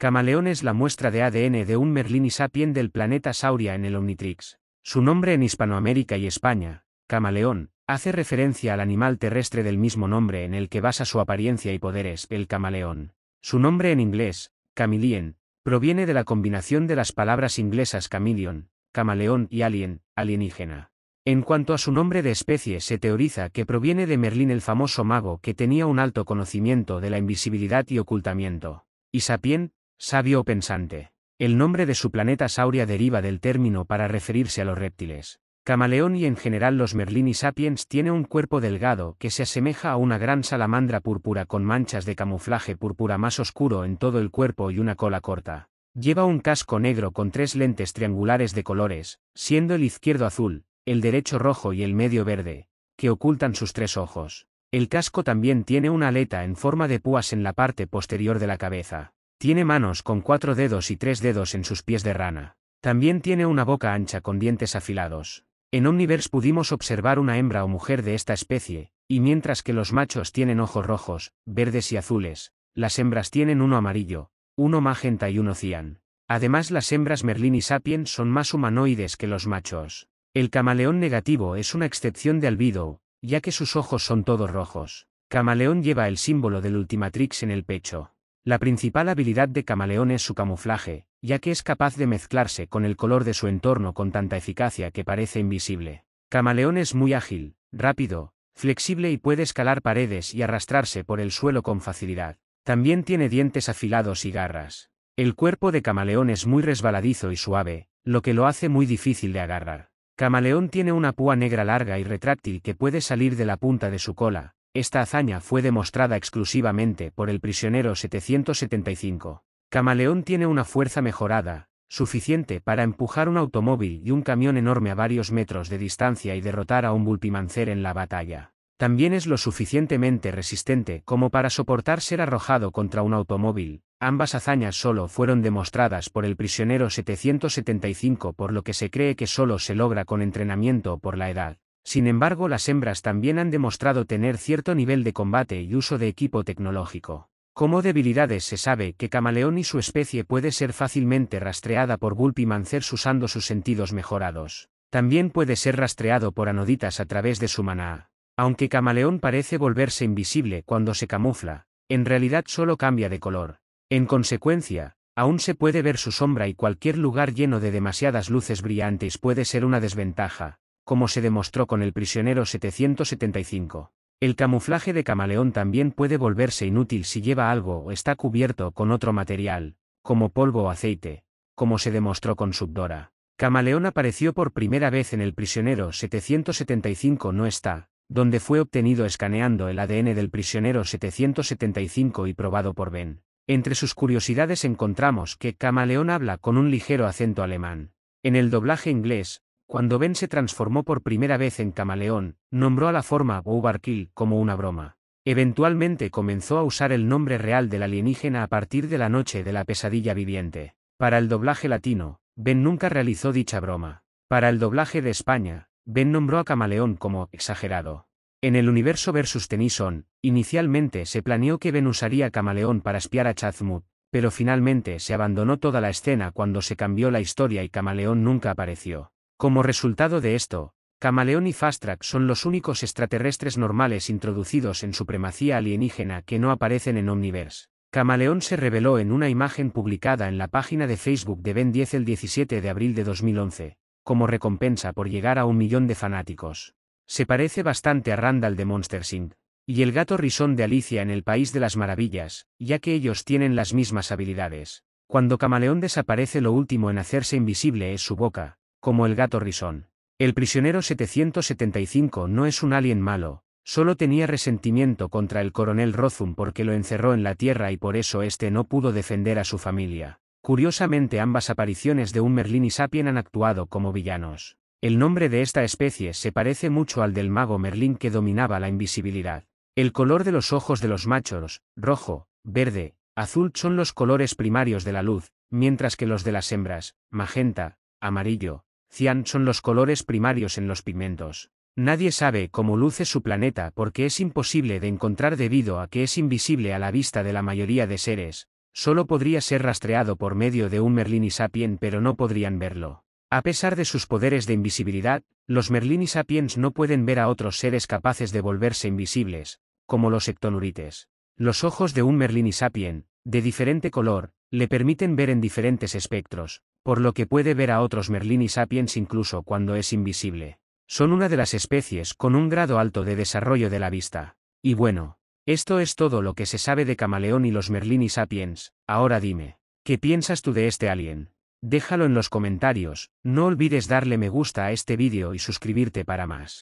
Camaleón es la muestra de ADN de un y Sapien del planeta Sauria en el Omnitrix. Su nombre en Hispanoamérica y España, camaleón, hace referencia al animal terrestre del mismo nombre en el que basa su apariencia y poderes, el camaleón. Su nombre en inglés, chameleon, proviene de la combinación de las palabras inglesas chameleon, camaleón y alien, alienígena. En cuanto a su nombre de especie se teoriza que proviene de Merlín el famoso mago que tenía un alto conocimiento de la invisibilidad y ocultamiento. Y Sapien, Sabio pensante. El nombre de su planeta Sauria deriva del término para referirse a los reptiles. Camaleón y en general los Merlini sapiens tiene un cuerpo delgado que se asemeja a una gran salamandra púrpura con manchas de camuflaje púrpura más oscuro en todo el cuerpo y una cola corta. Lleva un casco negro con tres lentes triangulares de colores, siendo el izquierdo azul, el derecho rojo y el medio verde, que ocultan sus tres ojos. El casco también tiene una aleta en forma de púas en la parte posterior de la cabeza. Tiene manos con cuatro dedos y tres dedos en sus pies de rana. También tiene una boca ancha con dientes afilados. En Omniverse pudimos observar una hembra o mujer de esta especie, y mientras que los machos tienen ojos rojos, verdes y azules, las hembras tienen uno amarillo, uno magenta y uno cian. Además las hembras Merlin y Sapien son más humanoides que los machos. El camaleón negativo es una excepción de Albido, ya que sus ojos son todos rojos. Camaleón lleva el símbolo del Ultimatrix en el pecho. La principal habilidad de Camaleón es su camuflaje, ya que es capaz de mezclarse con el color de su entorno con tanta eficacia que parece invisible. Camaleón es muy ágil, rápido, flexible y puede escalar paredes y arrastrarse por el suelo con facilidad. También tiene dientes afilados y garras. El cuerpo de camaleón es muy resbaladizo y suave, lo que lo hace muy difícil de agarrar. Camaleón tiene una púa negra larga y retráctil que puede salir de la punta de su cola, esta hazaña fue demostrada exclusivamente por el prisionero 775. Camaleón tiene una fuerza mejorada, suficiente para empujar un automóvil y un camión enorme a varios metros de distancia y derrotar a un vulpimancer en la batalla. También es lo suficientemente resistente como para soportar ser arrojado contra un automóvil. Ambas hazañas solo fueron demostradas por el prisionero 775 por lo que se cree que solo se logra con entrenamiento por la edad. Sin embargo, las hembras también han demostrado tener cierto nivel de combate y uso de equipo tecnológico. Como debilidades se sabe que Camaleón y su especie puede ser fácilmente rastreada por Gulp y Mancers usando sus sentidos mejorados. También puede ser rastreado por anoditas a través de su maná. Aunque Camaleón parece volverse invisible cuando se camufla, en realidad solo cambia de color. En consecuencia, aún se puede ver su sombra y cualquier lugar lleno de demasiadas luces brillantes puede ser una desventaja, como se demostró con el prisionero 775. El camuflaje de camaleón también puede volverse inútil si lleva algo o está cubierto con otro material, como polvo o aceite, como se demostró con Subdora. Camaleón apareció por primera vez en el prisionero 775 no está, donde fue obtenido escaneando el ADN del prisionero 775 y probado por Ben. Entre sus curiosidades encontramos que Camaleón habla con un ligero acento alemán. En el doblaje inglés, cuando Ben se transformó por primera vez en camaleón, nombró a la forma Boubarkil como una broma. Eventualmente comenzó a usar el nombre real del alienígena a partir de la noche de la pesadilla viviente. Para el doblaje latino, Ben nunca realizó dicha broma. Para el doblaje de España, Ben nombró a Camaleón como exagerado. En el universo versus Tennyson, inicialmente se planeó que Ben usaría Camaleón para espiar a Chazmut, pero finalmente se abandonó toda la escena cuando se cambió la historia y Camaleón nunca apareció. Como resultado de esto, Camaleón y Fastrak son los únicos extraterrestres normales introducidos en supremacía alienígena que no aparecen en Omniverse. Camaleón se reveló en una imagen publicada en la página de Facebook de Ben 10 el 17 de abril de 2011, como recompensa por llegar a un millón de fanáticos. Se parece bastante a Randall de Monster Inc. y el gato risón de Alicia en el País de las Maravillas, ya que ellos tienen las mismas habilidades. Cuando Camaleón desaparece lo último en hacerse invisible es su boca, como el gato risón. El prisionero 775 no es un alien malo, solo tenía resentimiento contra el coronel Rozum porque lo encerró en la Tierra y por eso este no pudo defender a su familia. Curiosamente ambas apariciones de un merlín y Sapien han actuado como villanos. El nombre de esta especie se parece mucho al del mago Merlín que dominaba la invisibilidad. El color de los ojos de los machos, rojo, verde, azul son los colores primarios de la luz, mientras que los de las hembras, magenta, amarillo, cian son los colores primarios en los pigmentos. Nadie sabe cómo luce su planeta porque es imposible de encontrar debido a que es invisible a la vista de la mayoría de seres, solo podría ser rastreado por medio de un Sapien pero no podrían verlo. A pesar de sus poderes de invisibilidad, los Sapiens no pueden ver a otros seres capaces de volverse invisibles, como los ectonurites. Los ojos de un Sapien, de diferente color, le permiten ver en diferentes espectros, por lo que puede ver a otros Merlini Sapiens incluso cuando es invisible. Son una de las especies con un grado alto de desarrollo de la vista. Y bueno, esto es todo lo que se sabe de Camaleón y los Merlini Sapiens, ahora dime, ¿qué piensas tú de este alien? Déjalo en los comentarios, no olvides darle me gusta a este vídeo y suscribirte para más.